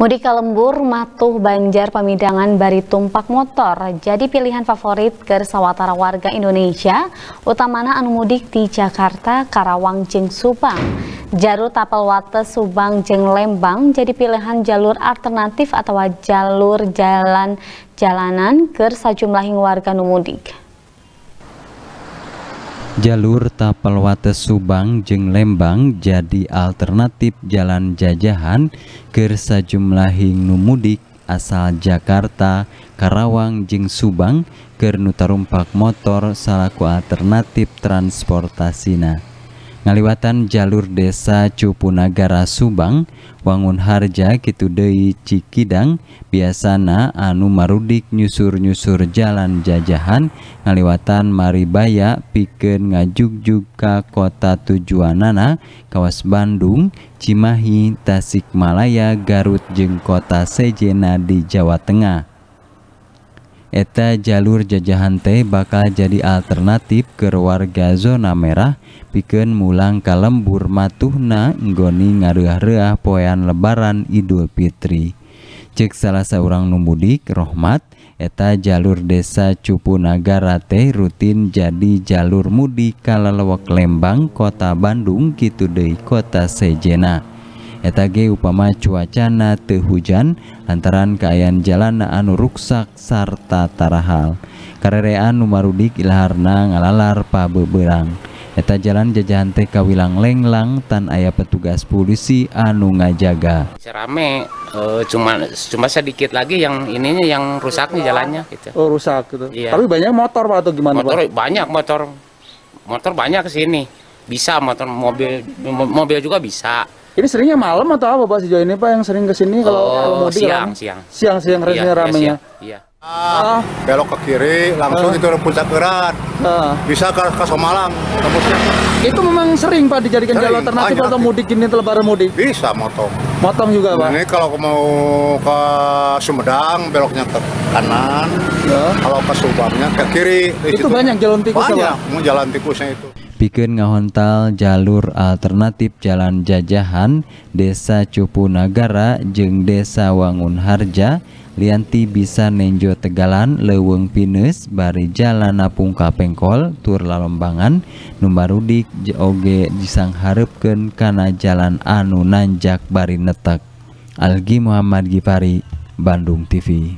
Mudik ke lembur Matuh, Banjar, Pemidangan, Bari Tumpak Motor jadi pilihan favorit ke sawatara warga Indonesia, utamana anu mudik di Jakarta, Karawang, Jeng Subang. Jalur Tapelwate, Subang, Jeng Lembang jadi pilihan jalur alternatif atau jalur jalan jalanan ke sejumlah warga numudik. Jalur Tapelwates Subang Jeng Lembang jadi alternatif jalan jajahan ke sajumlahing mudik asal Jakarta, Karawang Jeng Subang ke nutarumpak motor salaku alternatif transportasina ngaliwatan jalur desa Cupunagara Subang wangun harja kitu Cikidang biasana anu marudik nyusur-nyusur jalan jajahan ngaliwatan Maribaya pikeun ngajugjug ka kota tujuanana kawas Bandung Cimahi Tasikmalaya Garut Jengkota kota Sejena di Jawa Tengah Eta jallur jajahante bakal jadi alternatif ke warga zona merah, pikeun Mulang kalembur matuna nggooni ngaruhrerah poyan Lebaran Idul Fitri. Chek salah seorang Numudik Rohmat, eta Jalura cupu Nagarate rutin jadi jalur mudi kalelewe Lembang Kota Bandung Kitudei Kota Sejena. etage upama cuacana teu hujan lantaran keayaan jalan anu ruksak sarta tarahal karerean numarudik ilaharna ngalalar pabeberang eta jalan jajahan teh kawilang lenglang tan aya petugas polisi anu ngajaga rame e, eh, cuma cuma sedikit lagi yang ininya yang rusak nih jalannya gitu oh rusak gitu iya. tapi banyak motor pak atau gimana motor pak? banyak motor motor banyak kesini bisa motor mobil mobil juga bisa ini seringnya malam atau apa Pak sejauh ini Pak yang sering kesini kalau oh, kalau mudik siang, siang, siang, siang, siang, iya, iya ramenya. Iya. Ah, belok ke kiri, langsung uh. itu puncak kerat. Uh. Ah. Bisa ke, ke Somalang, tembusnya. Itu memang sering Pak dijadikan sering, jalan alternatif banyak. atau mudik ini lebaran mudik? Bisa motong. Motong juga Pak. Ini kalau mau ke Sumedang beloknya ke kanan, ya. kalau ke Subangnya ke kiri. Itu banyak jalan tikus banyak, Mau jalan tikusnya itu bikin ngahontal jalur alternatif Jalan Jajahan, Desa Cupu Nagara jeng Desa Wangun Harja lianti bisa nenjo Tegalan Leweng Pinus bari Jalan Napung Kapengkol Tur Lalombangan numbarudik Joge disang kana jalan anu nanjak bari netek Algi Muhammad Gipari Bandung TV